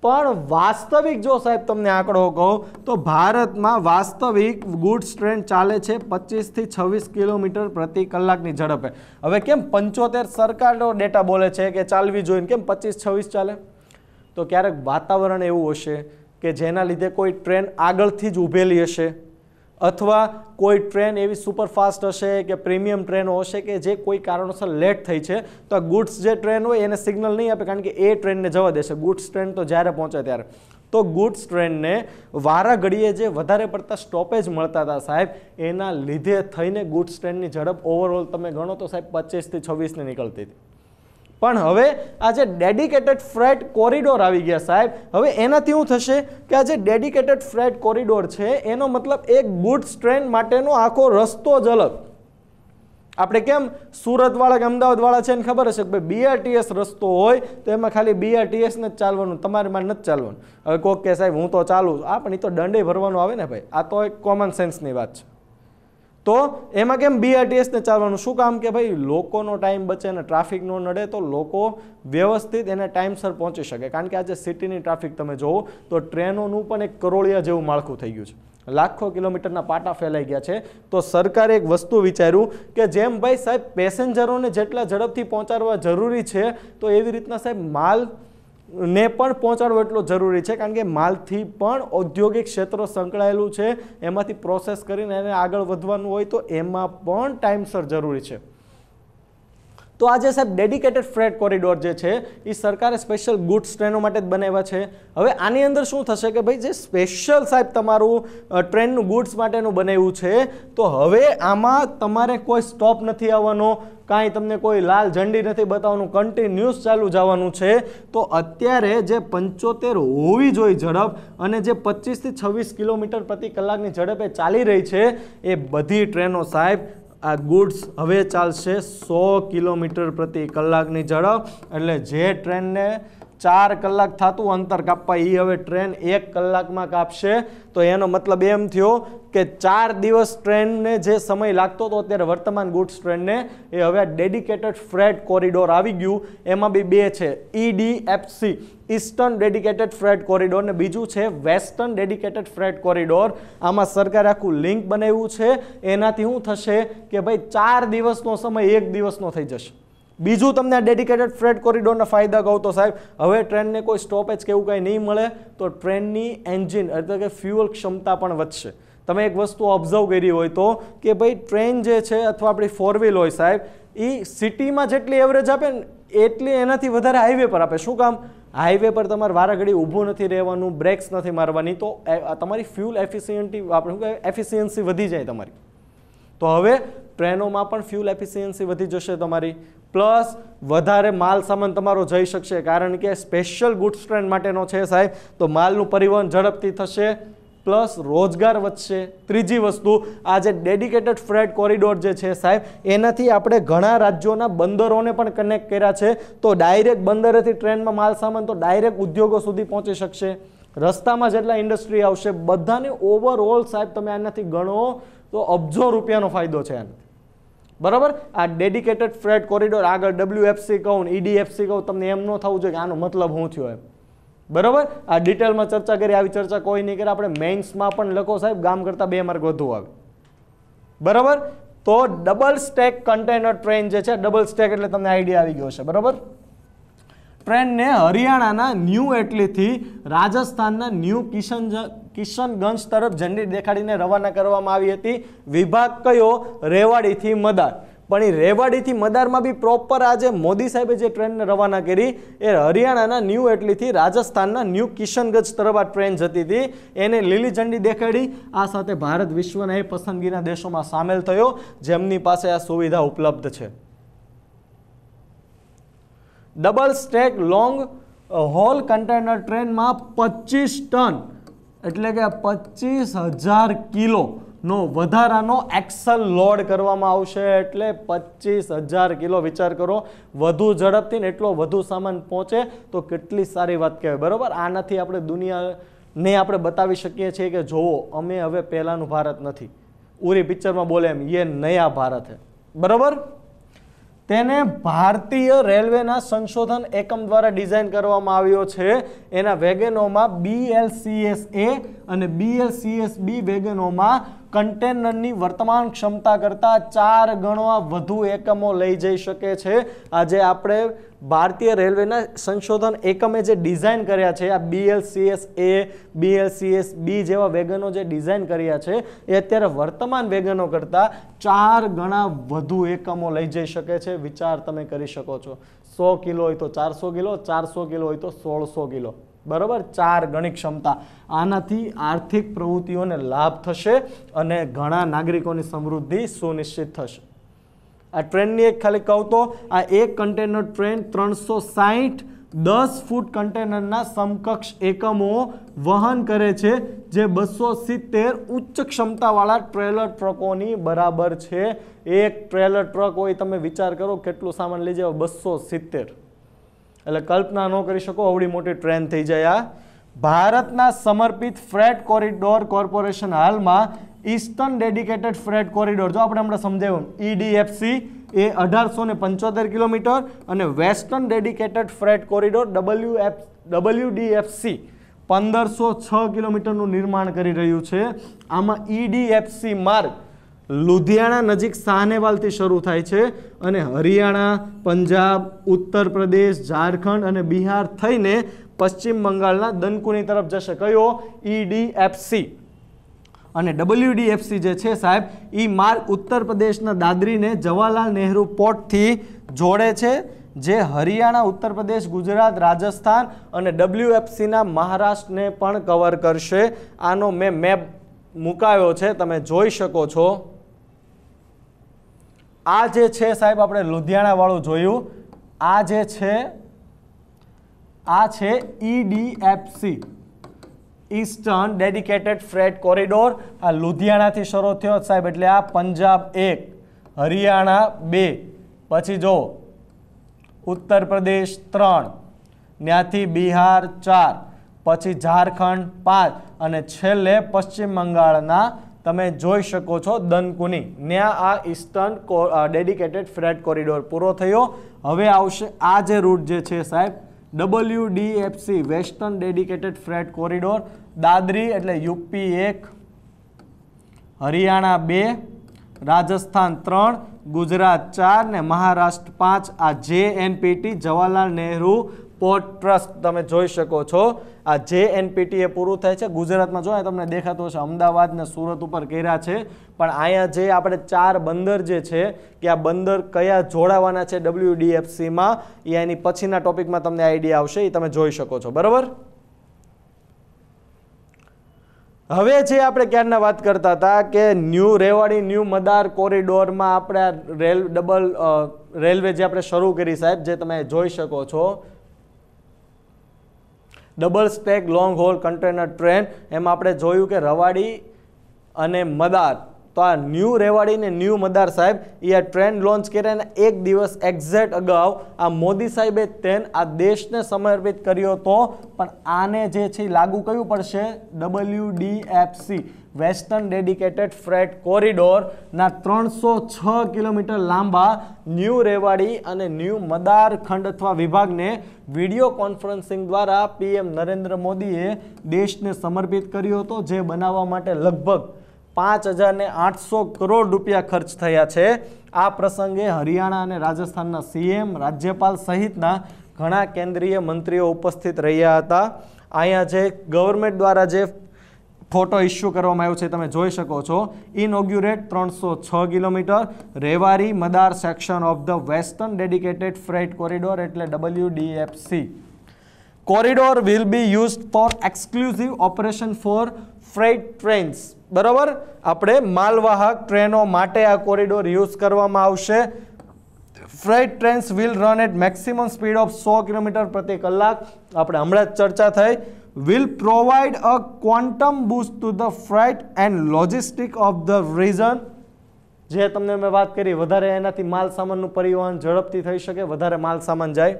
પણ વાસ્તવિક જો સાહેબ તમને આંકડો કહો તો ભારતમાં વાસ્તવિક ગુડ્સ ટ્રેન ચાલે છે પચીસથી છવ્વીસ કિલોમીટર પ્રતિ કલાકની ઝડપે હવે કેમ પંચોતેર સરકારનો ડેટા બોલે છે કે ચાલવી જોઈએ કેમ પચીસ છવ્વીસ ચાલે તો ક્યારેક વાતાવરણ એવું હશે કે જેના લીધે કોઈ ટ્રેન આગળથી જ ઊભેલી હશે અથવા કોઈ ટ્રેન એવી સુપરફાસ્ટ હશે કે પ્રીમિયમ ટ્રેનો હશે કે જે કોઈ કારણોસર લેટ થઈ છે તો આ ગુડ્સ જે ટ્રેન હોય એને સિગ્નલ નહીં આપે કારણ કે એ ટ્રેનને જવા દેશે ગુડ્સ ટ્રેન તો જ્યારે પહોંચે ત્યારે તો ગુડ્સ ટ્રેનને વારાઘડીએ જે વધારે પડતા સ્ટોપેજ મળતા હતા સાહેબ એના લીધે થઈને ગુડ્સ ટ્રેનની ઝડપ ઓવરઓલ તમે ગણો તો સાહેબ પચીસથી છવ્વીસની નીકળતી હતી પણ હવે આ જે ડેડિકેટેડ ફ્રેટ કોરિડોર આવી ગયા સાહેબ હવે એનાથી શું થશે કે આ જે ડેડિકેટેડ ફ્રેટ કોરિડોર છે એનો મતલબ એક ગુડ્સ ટ્રેન માટેનો આખો રસ્તો જ અલગ આપણે કેમ સુરતવાળા કે અમદાવાદવાળા છે એને ખબર હશે કે ભાઈ બીઆરટીએસ રસ્તો હોય તો એમાં ખાલી બીઆરટીએસને જ ચાલવાનું તમારીમાં નથી ચાલવાનું હવે કોક કે સાહેબ હું તો ચાલું આ પણ એ તો દંડે ભરવાનું આવે ને ભાઈ આ તો એક કોમન સેન્સની વાત છે તો એમાં કેમ બીઆરટીએસને ચાલવાનું શું કામ કે ભાઈ લોકોનો ટાઈમ બચે અને ટ્રાફિક ન નડે તો લોકો વ્યવસ્થિત એને ટાઈમસર પહોંચી શકે કારણ કે આજે સિટીની ટ્રાફિક તમે જોવો તો ટ્રેનોનું પણ એક કરોળિયા જેવું માળખું થઈ ગયું છે લાખો કિલોમીટરના પાટા ફેલાઈ ગયા છે તો સરકારે એક વસ્તુ વિચાર્યું કે જેમ ભાઈ સાહેબ પેસેન્જરોને જેટલા ઝડપથી પહોંચાડવા જરૂરી છે તો એવી રીતના સાહેબ માલ ને પણ પહોંચાડવો એટલો જરૂરી છે કારણ કે માલથી પણ ઔદ્યોગિક ક્ષેત્ર સંકળાયેલું છે એમાંથી પ્રોસેસ કરીને એને આગળ વધવાનું હોય તો એમાં પણ ટાઈમસર જરૂરી છે તો આજે સાહેબ ડેડિકેટેડ ફ્રેટ કોરિડોર જે છે એ સરકારે સ્પેશિયલ ગુડ્સ ટ્રેનો માટે જ બનાવ્યા છે હવે આની અંદર શું થશે કે ભાઈ જે સ્પેશિયલ સાહેબ તમારું ટ્રેનનું ગુડ્સ માટેનું બનાવ્યું છે તો હવે આમાં તમારે કોઈ સ્ટોપ નથી આવવાનો કાંઈ તમને કોઈ લાલ ઝંડી નથી બતાવવાનું કન્ટિન્યુઅસ ચાલુ જવાનું છે તો અત્યારે જે પંચોતેર હોવી જોઈએ ઝડપ અને જે પચીસથી છવ્વીસ કિલોમીટર પ્રતિ કલાકની ઝડપે ચાલી રહી છે એ બધી ટ્રેનો સાહેબ આ ગુડ્સ હવે ચાલશે સો કિલોમીટર પ્રતિ કલાકની ઝડપ એટલે જે ટ્રેનને ચાર કલાક થતું અંતર કાપવા એ હવે ટ્રેન એક કલાકમાં કાપશે તો એનો મતલબ એમ થયો કે ચાર દિવસ ટ્રેનને જે સમય લાગતો હતો અત્યારે વર્તમાન ગુડ્સ ટ્રેનને એ હવે ડેડિકેટેડ ફ્રેટ કોરિડોર આવી ગયું એમાં બી બે છે EDFC e eastern dedicated freight corridor ને બીજું છે વેસ્ટર્ન ડેડિકેટેડ ફ્રેટ કોરિડોર આમાં સરકારે આખું લિંક બનાવ્યું છે એનાથી શું થશે કે ભાઈ ચાર દિવસનો સમય એક દિવસનો થઈ જશે બીજું તમને આ ડેડિકેટેડ ફ્રેટ કોરિડોરના ફાયદા કહું તો સાહેબ હવે ટ્રેનને કોઈ સ્ટોપેજ કે એવું કંઈ નહીં મળે તો ટ્રેનની એન્જિન એટલે કે ફ્યુઅલ ક્ષમતા પણ વધશે તમે એક વસ્તુ ઓબ્ઝર્વ કરી હોય તો કે ભાઈ ટ્રેન જે છે અથવા આપણી ફોર વ્હીલ હોય સાહેબ એ સિટીમાં જેટલી એવરેજ આપે ને એટલી એનાથી વધારે હાઈવે પર આપે શું કામ હાઈવે પર તમારે વારાઘડી ઊભું નથી રહેવાનું બ્રેક્સ નથી મારવાની તો તમારી ફ્યુલ એફિશિયન્ટી આપણે શું એફિશિયન્સી વધી જાય તમારી તો હવે ટ્રેનોમાં પણ ફ્યુલ એફિશિયન્સી વધી જશે તમારી પ્લસ વધારે માલ સામાન તમારો જઈ શકશે કારણ કે સ્પેશિયલ ગુડ્સ ટ્રેન માટેનો છે સાહેબ તો માલનું પરિવહન ઝડપથી થશે પ્લસ રોજગાર વધશે ત્રીજી વસ્તુ આ જે ડેડિકેટેડ ફ્રેટ કોરિડોર જે છે સાહેબ એનાથી આપણે ઘણા રાજ્યોના બંદરોને પણ કનેક્ટ કર્યા છે તો ડાયરેક્ટ બંદરેથી ટ્રેનમાં માલસામાન તો ડાયરેક્ટ ઉદ્યોગો સુધી પહોંચી શકશે રસ્તામાં જેટલા ઇન્ડસ્ટ્રી આવશે બધાને ઓવરઓલ સાહેબ તમે આનાથી ગણો તો અબજો રૂપિયાનો ફાયદો છે આનાથી બરાબર આ ડેડિકેટેડ ફ્રેટ કોરિડોર આગળ ડબલ્યુએફસી કહું ઈડીએફસી e કહું તમને એમ ન થવું જોઈએ કે આનો મતલબ હું થયો એમ બરાબર આ ડિટેલમાં ચર્ચા કરી આવી ચર્ચા કોઈ નહીં કરે આપણે મેઇન્સમાં પણ લખો સાહેબ ગામ કરતાં બે માર્ક વધુ આવે બરાબર તો ડબલ સ્ટેક કન્ટેનર ટ્રેન જે છે ડબલ સ્ટેક એટલે તમને આઈડિયા આવી ગયો છે બરાબર ટ્રેનને હરિયાણાના ન્યૂ એટલીથી રાજસ્થાનના ન્યૂ કિશન કિશનગંજ તરફ ઝંડી દેખાડીને રવાના કરવામાં આવી હતી વિભાગ કયો રેવાડીથી મદાર પણ એ રેવાડીથી મદારમાં બી પ્રોપર આજે મોદી સાહેબે જે ટ્રેનને રવાના કરી એ હરિયાણાના ન્યૂ એટલીથી રાજસ્થાનના ન્યૂ કિશનગંજ તરફ આ ટ્રેન જતી હતી એને લીલી ઝંડી દેખાડી આ સાથે ભારત વિશ્વના એ પસંદગીના દેશોમાં સામેલ થયો જેમની પાસે આ સુવિધા ઉપલબ્ધ છે double stack long haul container ટ્રેનમાં પચીસ ટન એટલે કે પચીસ હજાર કિલો નો વધારાનો એક્સલ લોડ કરવામાં આવશે એટલે પચીસ હજાર કિલો વિચાર કરો વધુ ઝડપથી ને એટલો વધુ સામાન પહોંચે તો કેટલી સારી વાત કહેવાય બરાબર આનાથી આપણે દુનિયાને આપણે બતાવી શકીએ છીએ કે જુઓ અમે હવે પહેલાંનું ભારત નથી ઉરી પિક્ચરમાં બોલે એમ યે નયા ભારત હે બરાબર તેને ભારતીય રેલવેના સંશોધન એકમ દ્વારા ડિઝાઇન કરવામાં આવ્યો છે એના વેગેનોમાં બીએલસીએસ એ અને બીએલસીએસ બી વેગેનોમાં કન્ટેનરની વર્તમાન ક્ષમતા કરતાં ચાર ગણવા વધુ એકમો લઈ જઈ શકે છે આજે આપણે ભારતીય રેલવેના સંશોધન એકમે જે ડિઝાઇન કર્યા છે આ બીએલસીએસ એ બીએલસીએસ બી જેવા વેગનો જે ડિઝાઇન કર્યા છે એ અત્યારે વર્તમાન વેગનો કરતાં ચાર ગણા વધુ એકમો લઈ જઈ શકે છે વિચાર તમે કરી શકો છો સો કિલો હોય તો ચારસો કિલો ચારસો કિલો હોય તો સોળસો કિલો બરાબર ચાર ગણી ક્ષમતા આનાથી આર્થિક પ્રવૃત્તિઓને લાભ થશે અને ઘણા નાગરિકોની સમૃદ્ધિ સુનિશ્ચિત થશે આ ટ્રેનની એક ખાલી કહું તો આ એક કન્ટેનર ટ્રેન ત્રણસો સાહીઠ દસ ફૂટ કન્ટેનરના સમકક્ષ એકમો વહન કરે છે જે બસો સિત્તેર ઉચ્ચ ક્ષમતાવાળા ટ્રેલર ટ્રકોની બરાબર છે એક ટ્રેલર ટ્રક હોય તમે વિચાર કરો કેટલું સામાન લઈ જાવ બસો સિત્તેર એટલે કલ્પના ન કરી શકો અવડી મોટી ટ્રેન થઈ જાય આ ભારતના સમર્પિત ફ્રેટ કોરિડોર કોર્પોરેશન હાલમાં ઈસ્ટર્ન ડેડિકેટેડ ફ્રેટ કોરિડોર જો આપણે હમણાં સમજાવ્યું ઈડીએફસી એ અઢારસો ને પંચોતેર કિલોમીટર અને western dedicated freight corridor W F WDFC પંદરસો છ કિલોમીટરનું નિર્માણ કરી રહ્યું છે આમાં ઈડીએફસી માર્ગ લુધિયાણા નજીક સાહનેવાલથી શરૂ થાય છે અને હરિયાણા પંજાબ ઉત્તર પ્રદેશ ઝારખંડ અને બિહાર થઈને પશ્ચિમ બંગાળના દનકુની તરફ જશે કયો ઈડીએફસી e અને ડબલ્યુડીએફસી જે છે સાહેબ એ માર્ગ ઉત્તર પ્રદેશના દાદરીને જવાહરલાલ નહેરુ પોર્ટથી જોડે છે જે હરિયાણા ઉત્તર પ્રદેશ ગુજરાત રાજસ્થાન અને ડબલ્યુએફસીના મહારાષ્ટ્રને પણ કવર કરશે આનો મેં મેપ મુકાયો છે તમે જોઈ શકો છો આ જે છે સાહેબ આપણે લુધિયાણાવાળું જોયું આ જે છે આ છે EDFC eastern dedicated freight corridor આ લુધિયાણાથી શરૂ થયો સાહેબ એટલે આ પંજાબ એક હરિયાણા બે પછી જો ઉત્તર પ્રદેશ ત્રણ ત્યાંથી બિહાર ચાર પછી ઝારખંડ પાંચ અને છેલ્લે પશ્ચિમ બંગાળના તમે જોઈ શકો છો દનકુની ન્યા આ ઈસ્ટર્ન ડેડિકેટેડ ફ્રેટ કોરિડોર પૂરો થયો હવે આવશે આ જે રૂટ જે છે સાહેબ W DFC western dedicated freight corridor Dadri એટલે યુપી એક હરિયાણા બે રાજસ્થાન ત્રણ ગુજરાત ચાર ને મહારાષ્ટ્ર પાંચ આ જે NPT Jawaharlal Nehru port trust તમે જોઈ શકો છો આ જે એનપીટી એ પૂરું થાય છે ગુજરાતમાં જો તમને દેખાતું હશે અમદાવાદ ને સુરત ઉપર કર્યા છે પણ અહીંયા જે આપણે ચાર બંદર જે છે કે આ બંદર કયા જોડાવાના છે ડબલ્યુડીએફસીમાં એ એની પછીના ટોપિકમાં તમને આઈડિયા આવશે એ તમે જોઈ શકો છો બરાબર હવે જે આપણે ક્યારના વાત કરતા હતા કે ન્યૂ રેવાડી ન્યૂ મદાર કોરિડોરમાં આપણે રેલ ડબલ રેલવે જે આપણે શરૂ કરી સાહેબ જે તમે જોઈ શકો છો double stack long haul container train એમ આપણે જોયું કે રવાડી અને મદાર તો આ ન્યૂ રેવાડીને ન્યૂ મદાર સાહેબ એ આ ટ્રેન લોન્ચ કરીને એક દિવસ એક્ઝેક્ટ અગાઉ આ મોદી સાહેબે તેન આ દેશને સમર્પિત કર્યો હતો પણ આને જે છે લાગુ કયું પડશે W D DFC western dedicated freight કોરિડોરના ત્રણસો છ કિલોમીટર લાંબા ન્યૂ રેવાડી અને ન્યૂ મદાર ખંડ અથવા વિભાગને વિડીયો કોન્ફરન્સિંગ દ્વારા પીએમ નરેન્દ્ર મોદીએ દેશને સમર્પિત કર્યો હતો જે બનાવવા માટે લગભગ પાંચ હજારને આઠસો કરોડ રૂપિયા ખર્ચ થયા છે આ પ્રસંગે હરિયાણા અને રાજસ્થાનના સીએમ રાજ્યપાલ સહિતના ઘણા કેન્દ્રીય મંત્રીઓ ઉપસ્થિત રહ્યા હતા અહીંયા જે ગવર્મેન્ટ દ્વારા જે ફોટો ઇસ્યુ કરવામાં આવ્યો છે તમે જોઈ શકો છો ઇનોગ્યુરેટ ત્રણસો છ kilometre Rewari Madar section of the western dedicated freight corridor એટલે WDFC corridor will be use for exclusive operation for freight trains બરાબર આપણે માલવાહક ટ્રેનો માટે આ કોરિડોર યુઝ કરવામાં આવશે freight trains will run at maximum speed of સો કિલોમીટર પ્રતિ કલાક આપણે હમણાં જ ચર્ચા થઈ will provide a quantum boost to the freight and logistic of the region જે તમને મેં વાત કરી વધારે એનાથી માલ સામાનનું પરિવહન ઝડપથી થઈ શકે વધારે માલ સામાન જાય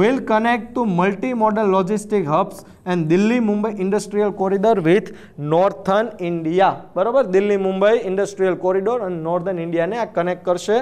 will connect to multi-modal logistic hubs and Delhi Mumbai industrial corridor with northern India બરોબર દિલ્હી મુંબઈ ઇન્ડસ્ટ્રીયલ કોરિડોર અને નોર્ધન ઇન્ડિયાને આ કનેક્ટ કરશે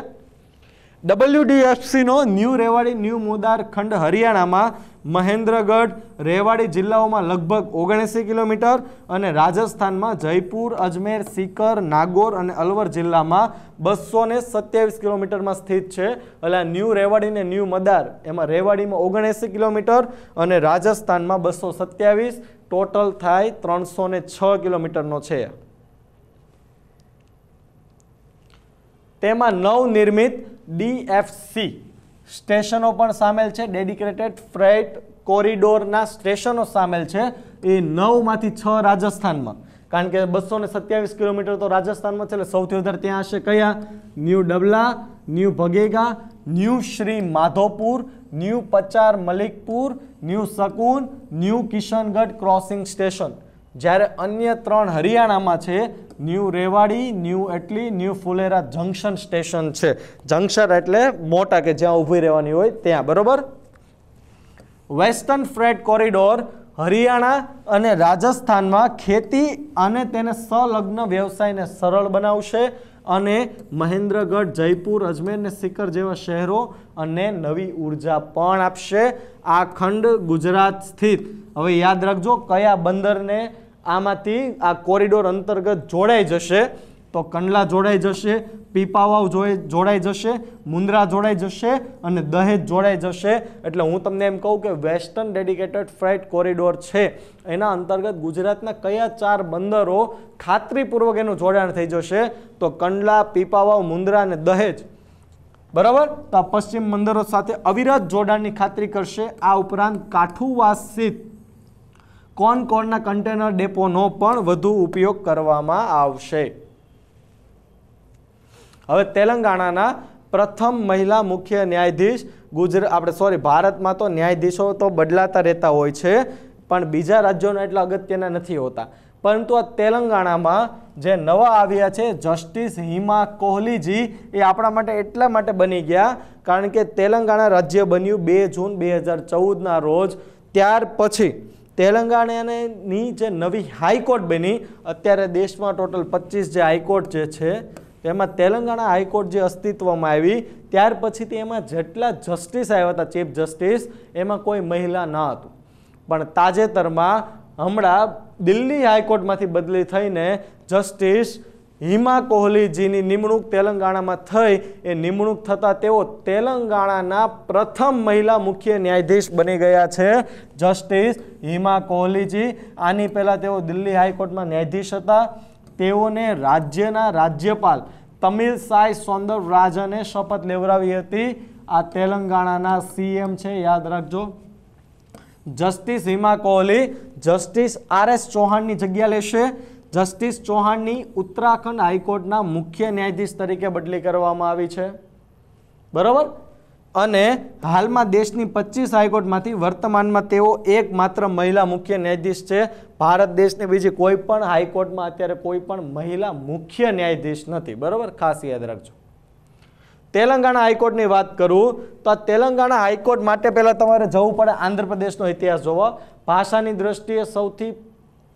ડબલ્યુડીએફસીનો ન્યૂ રેવાડી ન્યૂ મુદાર ખંડ હરિયાણામાં મહેન્દ્રગઢ રેવાડી જિલ્લાઓમાં લગભગ ઓગણએંસી કિલોમીટર અને રાજસ્થાનમાં જયપુર અજમેર સીકર નાગોર અને અલવર જિલ્લામાં બસો ને સત્યાવીસ કિલોમીટરમાં સ્થિત છે એટલે ન્યૂ રેવાડી ને ન્યૂ મદાર એમાં રેવાડીમાં ઓગણએંસી કિલોમીટર અને રાજસ્થાનમાં બસો સત્યાવીસ ટોટલ થાય ત્રણસો ને છ કિલોમીટરનો છે તેમાં નવનિર્મિત ડીએફસી સ્ટેશનો પણ સામેલ છે ડેડિકેટેડ ફ્રેટ કોરિડોરના સ્ટેશનો સામેલ છે એ નવમાંથી છ રાજસ્થાનમાં કારણ કે બસો ને સત્યાવીસ કિલોમીટર તો રાજસ્થાનમાં છે એટલે સૌથી વધારે ત્યાં હશે કયા new Dabla new Bhagega new Shri Madhopur new Pachar Malikpur new Shakun new Kishangarh crossing station જ્યારે અન્ય ત્રણ હરિયાણામાં છે new Rewari new Ateli new Phulera junction station છે જંકશન એટલે મોટા કે જ્યાં ઊભી રહેવાની હોય ત્યાં બરાબર વેસ્ટર્ન ફ્રેટ કોરિડોર હરિયાણા અને રાજસ્થાનમાં ખેતી અને તેને સંલગ્ન વ્યવસાયને સરળ બનાવશે અને મહેન્દ્રગઢ જયપુર અજમેર ને સિકર જેવા શહેરો અને નવી ઉર્જા પણ આપશે આ ખંડ ગુજરાત સ્થિત હવે યાદ રાખજો કયા બંદરને આમાંથી આ કોરિડોર અંતર્ગત જોડાઈ જશે તો કંડલા જોડાઈ જશે પીપાવાવ જોડાઈ જશે મુંદ્રા જોડાઈ જશે અને દહેજ જોડાઈ જશે એટલે હું તમને એમ કહું કે વેસ્ટર્ન ડેડિકેટેડ ફ્રેટ કોરિડોર છે એના અંતર્ગત ગુજરાતના કયા ચાર બંદરો ખાતરીપૂર્વક એનું જોડાણ થઈ જશે તો કંડલા પીપાવાવ મુન્દ્રા અને દહેજ બરાબર તો આ પશ્ચિમ બંદરો સાથે અવિરત જોડાણની ખાતરી કરશે આ ઉપરાંત કાઠુવાસિત કોન કોનના કન્ટેનર ડેપોનો પણ વધુ ઉપયોગ કરવામાં આવશે હવે તેલંગાણાના પ્રથમ મહિલા મુખ્ય ન્યાયાધીશ ગુજરાત આપણે સોરી ભારતમાં તો ન્યાયાધીશો તો બદલાતા રહેતા હોય છે પણ બીજા રાજ્યોના એટલા અગત્યના નથી હોતા પરંતુ આ તેલંગાણામાં જે નવા આવ્યા છે જસ્ટિસ હિમા કોહલીજી એ આપણા માટે એટલા માટે બની ગયા કારણ કે તેલંગાણા રાજ્ય બન્યું બે જૂન બે હજાર ચૌદના રોજ ત્યાર પછી તેલંગાણાની જે નવી હાઈકોર્ટ બની અત્યારે દેશમાં ટોટલ પચીસ જે હાઈકોર્ટ જે છે તેમાં તેલંગાણા હાઈકોર્ટ જે અસ્તિત્વમાં આવી ત્યાર પછીથી એમાં જેટલા જસ્ટિસ આવ્યા હતા ચીફ જસ્ટિસ એમાં કોઈ મહિલા ન હતું પણ તાજેતરમાં હમણાં દિલ્હી હાઈકોર્ટમાંથી બદલી થઈને જસ્ટિસ હિમા કોહલીજીની નિમણૂક તેલંગાણામાં થઈ એ નિમણૂક થતાં તેઓ તેલંગાણાના પ્રથમ મહિલા મુખ્ય ન્યાયાધીશ બની ગયા છે જસ્ટિસ હિમા કોહલીજી આની પહેલાં તેઓ દિલ્હી હાઈકોર્ટમાં ન્યાયાધીશ હતા તેઓને રાજ્યના રાજ્યપાલ તમિલ સાઈ સૌંદરરાજને શપથ લેવડાવી હતી આ તેલંગાણાના સીએમ છે યાદ રાખજો justice Hima Kohli justice R S ચૌહાણની જગ્યા લેશે જસ્ટિસ ચૌહાણની ઉત્તરાખંડ હાઈકોર્ટના મુખ્ય ન્યાયાધીશ તરીકે બદલી કરવામાં આવી છે બરાબર અને હાલમાં દેશની પચીસ હાઈકોર્ટમાંથી વર્તમાનમાં તેઓ એકમાત્ર મહિલા મુખ્ય ન્યાયાધીશ છે ભારત દેશની બીજી કોઈ પણ હાઈકોર્ટમાં અત્યારે કોઈ પણ મહિલા મુખ્ય ન્યાયાધીશ નથી બરાબર ખાસ યાદ રાખજો તેલંગાણા હાઈકોર્ટની વાત કરું તો આ તેલંગાણા હાઈકોર્ટ માટે પહેલાં તમારે જવું પડે આંધ્રપ્રદેશનો ઇતિહાસ જોવા ભાષાની દ્રષ્ટિએ સૌથી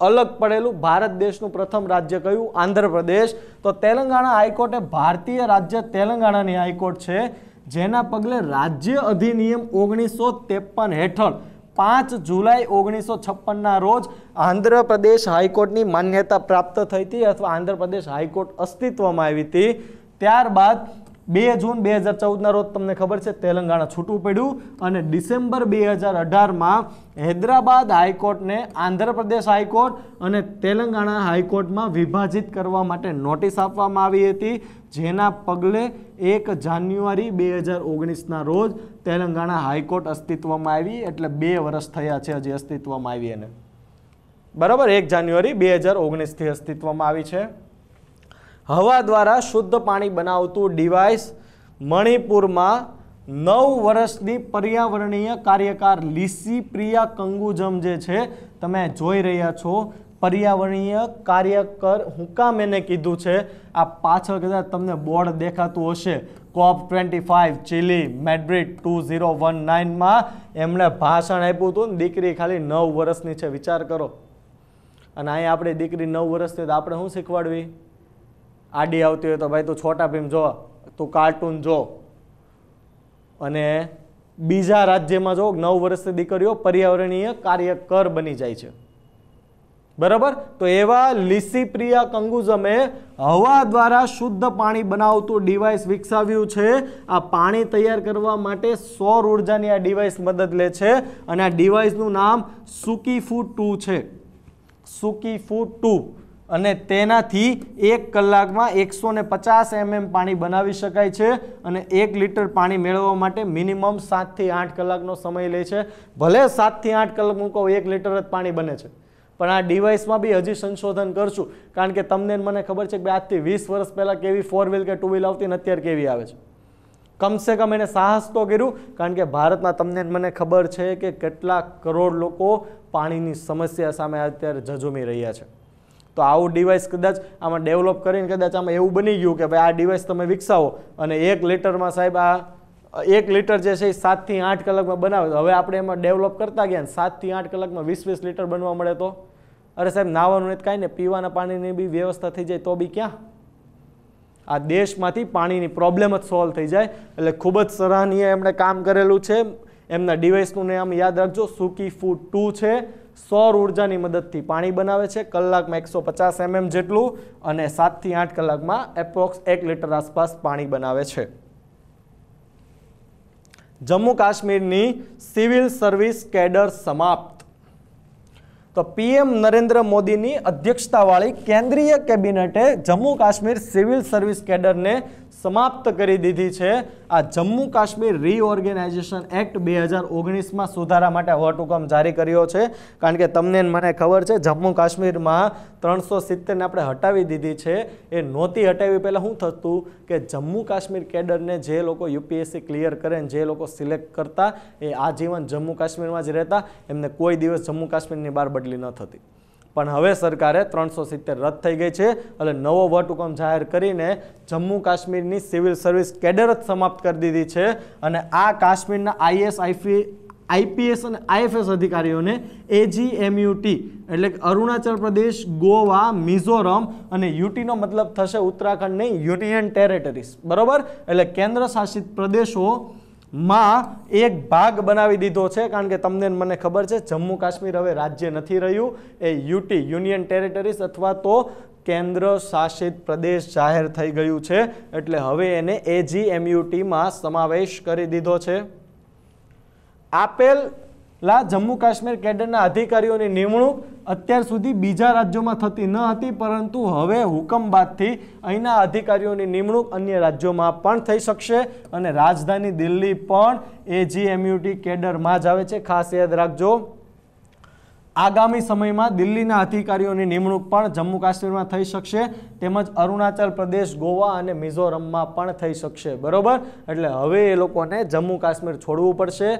અલગ પડેલું ભારત દેશનું પ્રથમ રાજ્ય કયું આંધ્રપ્રદેશ તો તેલંગાણા હાઈકોર્ટે ભારતીય રાજ્ય તેલંગાણાની હાઈકોર્ટ છે જેના પગલે રાજ્ય અધિનિયમ ઓગણીસો ત્રેપન હેઠળ પાંચ જુલાઈ ઓગણીસો છપ્પનના રોજ આંધ્રપ્રદેશ હાઈકોર્ટની માન્યતા પ્રાપ્ત થઈ હતી અથવા આંધ્રપ્રદેશ હાઈકોર્ટ અસ્તિત્વમાં આવી હતી ત્યારબાદ બે જૂન બે હજાર ચૌદના રોજ તમને ખબર છે તેલંગાણા છૂટું પડ્યું અને ડિસેમ્બર બે હજાર અઢારમાં હૈદરાબાદ હાઈકોર્ટને આંધ્રપ્રદેશ હાઈકોર્ટ અને તેલંગાણા હાઈકોર્ટમાં વિભાજિત કરવા માટે નોટિસ આપવામાં આવી હતી જેના પગલે એક જાન્યુઆરી બે હજાર ઓગણીસના રોજ તેલંગાણા હાઈકોર્ટ અસ્તિત્વમાં આવી એટલે બે વર્ષ થયા છે હજી અસ્તિત્વમાં આવી એને બરાબર એક જાન્યુઆરી બે હજાર ઓગણીસથી અસ્તિત્વમાં આવી છે હવા દ્વારા શુદ્ધ પાણી બનાવતું ડિવાઇસ મણિપુરમાં નવ વર્ષની પર્યાવરણીય કાર્યકાર લીસી પ્રિયા કંગુજમ જે છે તમે જોઈ રહ્યા છો પર્યાવરણીય કાર્યકર હું કામ એને કીધું છે આ પાછળ કદાચ તમને બોર્ડ દેખાતું હશે COP twenty five Chile Madrid two zero one નાઇનમાં એમણે ભાષણ આપ્યું હતું દીકરી ખાલી નવ વર્ષની છે વિચાર કરો અને અહીંયા આપણી દીકરી નવ વર્ષથી તો આપણે શું શીખવાડવી આડી આવતી હોય તો ભાઈ તું છોટા ભીમ જો તું કાર્ટૂન જો અને બીજા રાજ્યમાં જો નવ વર્ષની દીકરીઓ પર્યાવરણીય કાર્યકર બની જાય છે બરાબર તો એવા લિસીપ્રિયા કંગુઝમે હવા દ્વારા શુદ્ધ પાણી બનાવતું ડિવાઇસ વિકસાવ્યું છે આ પાણી તૈયાર કરવા માટે સૌર ઉર્જાની આ ડિવાઇસ મદદ લે છે અને આ ડિવાઇસનું નામ સુકીફૂ ટુ છે સુકીફૂ ટુ અને તેનાથી એક કલાકમાં એકસો ને પચાસ એમએમ પાણી બનાવી શકાય છે અને એક લીટર પાણી મેળવવા માટે મિનિમમ સાતથી આઠ કલાકનો સમય લે છે ભલે સાતથી આઠ કલાક હું કહું એક લીટર જ પાણી બને છે પણ આ ડિવાઇસમાં બી હજી સંશોધન કરશું કારણ કે તમને મને ખબર છે કે આજથી વીસ વર્ષ પહેલાં કેવી ફોર વ્હીલ કે ટુ વ્હીલ આવતી ને અત્યારે કેવી આવે છે કમસે કમ એને સાહસ તો કર્યું કારણ કે ભારતમાં તમને મને ખબર છે કે કેટલા કરોડ લોકો પાણીની સમસ્યા સામે અત્યારે ઝઝુમી રહ્યા છે તો આવું ડિવાઇસ કદાચ આમાં ડેવલપ કરીને કદાચ આમાં એવું બની ગયું કે ભાઈ આ ડિવાઇસ તમે વિકસાવો અને એક લીટરમાં સાહેબ આ એક લીટર જે છે એ સાતથી આઠ કલાકમાં બનાવે હવે આપણે એમાં ડેવલપ કરતા ગયા ને સાતથી આઠ કલાકમાં વીસ વીસ લીટર બનવા મળે તો અરે સાહેબ નાવાનું એ કાંઈ ને પીવાના પાણીની બી વ્યવસ્થા થઈ જાય તો બી ક્યાં આ દેશમાંથી પાણીની પ્રોબ્લેમ જ સોલ્વ થઈ જાય એટલે ખૂબ જ સરાહનીય એમણે કામ કરેલું છે એમના ડિવાઇસનું નામ યાદ રાખજો સુકી ફૂડ ટુ છે સૌર ઉર્જાની મદદથી પાણી બનાવે છે કલાકમાં એકસો પચાસ એમએમ જેટલું અને સાતથી આઠ કલાકમાં એપ્રોક્સ એક લીટર આસપાસ પાણી બનાવે છે જમ્મુ કાશ્મીરની સિવિલ સર્વિસ કેડર સમાપ્ત તો પીએમ નરેન્દ્ર મોદીની અધ્યક્ષતાવાળી કેન્દ્રીય કેબિનેટે જમ્મુ કાશ્મીર સિવિલ સર્વિસ કેડરને સમાપ્ત કરી દીધી છે આ જમ્મુ કાશ્મીર રીઓર્ગેનાઇઝેશન એક્ટ બે હજાર ઓગણીસમાં સુધારા માટે વટહુકમ જારી કર્યો છે કારણ કે તમને મને ખબર છે જમ્મુ કાશ્મીરમાં ત્રણસો સિત્તેરને આપણે હટાવી દીધી છે એ નહોતી હટાવી પહેલાં શું થતું કે જમ્મુ કાશ્મીર કેડરને જે લોકો યુપીએસસી ક્લિયર કરે ને જે લોકો સિલેક્ટ કરતા એ આજીવન જમ્મુ કાશ્મીરમાં જ રહેતા એમને કોઈ દિવસ જમ્મુ કાશ્મીરની બહાર બદલી ન થતી પણ હવે સરકારે ત્રણસો સિત્તેર રદ થઈ ગઈ છે એટલે નવો વટહુકમ જાહેર કરીને જમ્મુ કાશ્મીરની સિવિલ સર્વિસ કેડર જ સમાપ્ત કરી દીધી છે અને આ કાશ્મીરના આઈએસ આઈફી આઈપીએસ અને આઈએફએસ અધિકારીઓને એજીએમયુટી એટલે કે અરુણાચલ પ્રદેશ ગોવા મિઝોરમ અને યુટીનો મતલબ થશે ઉત્તરાખંડની યુનિયન ટેરેટરીઝ બરાબર એટલે કેન્દ્ર શાસિત પ્રદેશો માં એક ભાગ બનાવી દીધો છે કારણ કે તમને મને ખબર છે જમ્મુ કાશ્મીર હવે રાજ્ય નથી રહ્યું એ યુટી યુનિયન ટેરેટરીઝ અથવા તો કેન્દ્ર શાસિત પ્રદેશ જાહેર થઈ ગયું છે એટલે હવે એને એજીએમયુટીમાં સમાવેશ કરી દીધો છે આપેલ લા જમ્મુ કાશ્મીર કેડરના અધિકારીઓની નિમણૂક અત્યાર સુધી બીજા રાજ્યોમાં થતી ન હતી પરંતુ હવે હુકમ બાદથી અહીંના અધિકારીઓની નિમણૂક અન્ય રાજ્યોમાં પણ થઈ શકશે અને રાજધાની દિલ્હી પણ એ જીએમયુટી કેડરમાં જ આવે છે ખાસ યાદ રાખજો આગામી સમયમાં દિલ્હીના અધિકારીઓની નિમણૂક પણ જમ્મુ કાશ્મીરમાં થઈ શકશે તેમજ અરુણાચલ પ્રદેશ ગોવા અને મિઝોરમમાં પણ થઈ શકશે બરોબર એટલે હવે એ લોકોને જમ્મુ કાશ્મીર છોડવું પડશે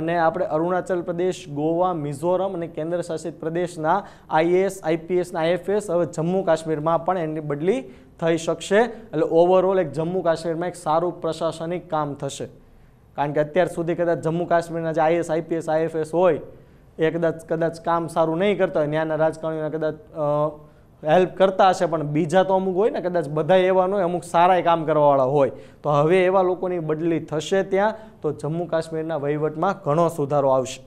અને આપણે અરુણાચલ પ્રદેશ ગોવા મિઝોરમ અને કેન્દ્ર શાસિત પ્રદેશના આઈએએસ આઈપીએસના આઈએફએસ હવે જમ્મુ કાશ્મીરમાં પણ એની બદલી થઈ શકશે એટલે ઓવરઓલ એક જમ્મુ કાશ્મીરમાં એક સારું પ્રશાસનિક કામ થશે કારણ કે અત્યાર સુધી કદાચ જમ્મુ કાશ્મીરના જે આઈએસ આઈપીએસ આઈએફએસ હોય એ કદાચ કદાચ કામ સારું નહીં કરતા હોય ત્યાંના રાજકારણીઓને કદાચ હેલ્પ કરતા હશે પણ બીજા તો અમુક હોય ને કદાચ બધા એવા હોય અમુક સારા કામ કરવાવાળા હોય તો હવે એવા લોકોની બદલી થશે ત્યાં તો જમ્મુ કાશ્મીરના વહીવટમાં ઘણો સુધારો આવશે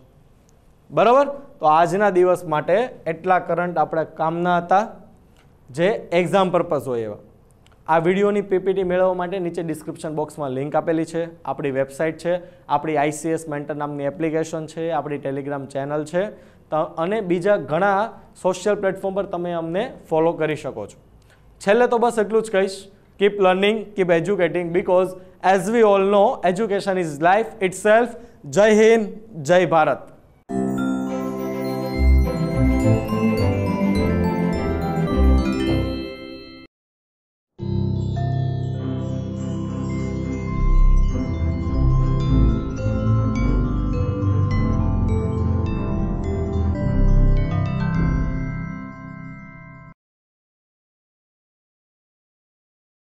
બરાબર તો આજના દિવસ માટે એટલા કરંટ આપણે કામના હતા જે એક્ઝામ પર્પઝ હોય એવા આ વિડીયોની પીપીટી મેળવવા માટે નીચે ડિસ્ક્રિપ્શન બોક્સમાં લિંક આપેલી છે આપણી વેબસાઇટ છે આપણી આઈસીએસ મેન્ટર નામની એપ્લિકેશન છે આપણી ટેલિગ્રામ ચેનલ છે અને બીજા ઘણા સોશિયલ પ્લેટફોર્મ પર તમે અમને ફોલો કરી શકો છો છેલ્લે તો બસ એટલું જ કહીશ keep learning keep educating because as we all know education is life itself જય હિન્દ જય ભારત